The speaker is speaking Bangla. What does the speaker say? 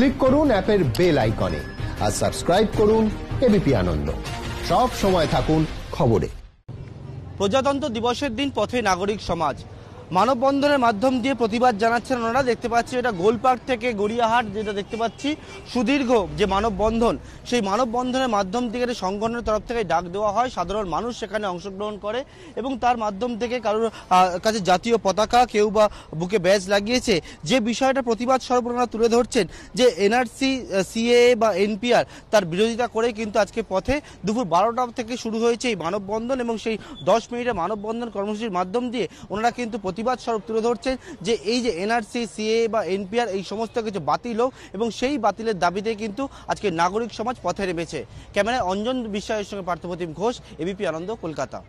ক্লিক করুন অ্যাপের বেল আইকনে আর সাবস্ক্রাইব করুন এবিপি আনন্দ সব সময় থাকুন খবরে প্রজাতন্ত্র দিবসের দিন পথে নাগরিক সমাজ মানববন্ধনের মাধ্যম দিয়ে প্রতিবাদ জানাচ্ছেন ওনারা দেখতে পাচ্ছি এটা গোলপার্ক থেকে গড়িয়াহাট যেটা দেখতে পাচ্ছি সুদীর্ঘ যে মানববন্ধন সেই মানববন্ধনের মাধ্যম থেকে এটা সংগঠনের তরফ থেকে ডাক দেওয়া হয় সাধারণ মানুষ সেখানে অংশগ্রহণ করে এবং তার মাধ্যম থেকে কারোর কাছে জাতীয় পতাকা কেউ বা বুকে ব্যাজ লাগিয়েছে যে বিষয়টা প্রতিবাদ স্বরূপ ওনারা তুলে ধরছেন যে এনআরসি সিএএ বা এনপিআর তার বিরোধিতা করে কিন্তু আজকে পথে দুপুর বারোটা থেকে শুরু হয়েছে এই মানববন্ধন এবং সেই দশ মিনিটের মানববন্ধন কর্মসূচির মাধ্যম দিয়ে ওনারা কিন্তু প্রতিবাদ স্বরূপ তুলে ধরছেন যে এই যে এনআরসি সিএ বা এনপিআর এই সমস্ত কিছু বাতিল হোক এবং সেই বাতিলের দাবিতে কিন্তু আজকে নাগরিক সমাজ পথে নেমেছে ক্যামেরায় অঞ্জন বিশ্বাসের সঙ্গে পার্থপ্রতিম ঘোষ এবিপি আনন্দ কলকাতা